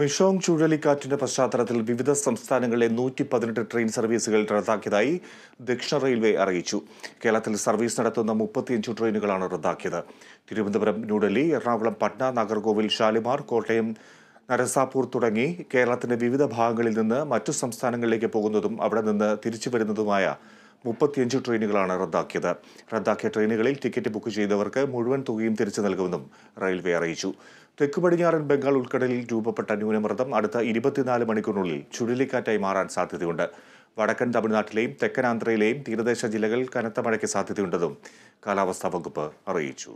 Michaung ചുഴലിക്കാറ്റിന്റെ പശ്ചാത്തലത്തിൽ വിവിധ സംസ്ഥാനങ്ങളിലെ നൂറ്റി പതിനെട്ട് ട്രെയിൻ സർവീസുകൾ റദ്ദാക്കിയതായി ദക്ഷിണ റെയിൽവേ അറിയിച്ചു കേരളത്തിൽ സർവീസ് നടത്തുന്ന മുപ്പത്തിയഞ്ച് ട്രെയിനുകളാണ് റദ്ദാക്കിയത് തിരുവനന്തപുരം ന്യൂഡൽഹി എറണാകുളം പട്ന നാഗർകോവിൽ ഷാലിമാർ കോട്ടയം നരസാപൂർ തുടങ്ങി കേരളത്തിന്റെ വിവിധ ഭാഗങ്ങളിൽ നിന്ന് മറ്റു സംസ്ഥാനങ്ങളിലേക്ക് പോകുന്നതും അവിടെ നിന്ന് തിരിച്ചു വരുന്നതുമായ മുപ്പത്തിയഞ്ച് ട്രെയിനുകളാണ് റദ്ദാക്കിയത് റദ്ദാക്കിയ ട്രെയിനുകളിൽ ടിക്കറ്റ് ബുക്ക് ചെയ്തവർക്ക് മുഴുവൻ തുകയും തിരിച്ചു നൽകുമെന്നും റെയിൽവേ അറിയിച്ചു തെക്ക് പടിഞ്ഞാറൻ ബംഗാൾ ഉൾക്കടലിൽ രൂപപ്പെട്ട ന്യൂനമർദ്ദം അടുത്ത ഇരുപത്തിനാല് മണിക്കൂറിനുള്ളിൽ ചുഴലിക്കാറ്റായി മാറാൻ സാധ്യതയുണ്ട് വടക്കൻ തമിഴ്നാട്ടിലെയും തെക്കൻ ആന്ധ്രയിലെയും തീരദേശ ജില്ലകളിൽ കനത്ത മഴയ്ക്ക് സാധ്യതയുണ്ടെന്നും കാലാവസ്ഥാ വകുപ്പ് അറിയിച്ചു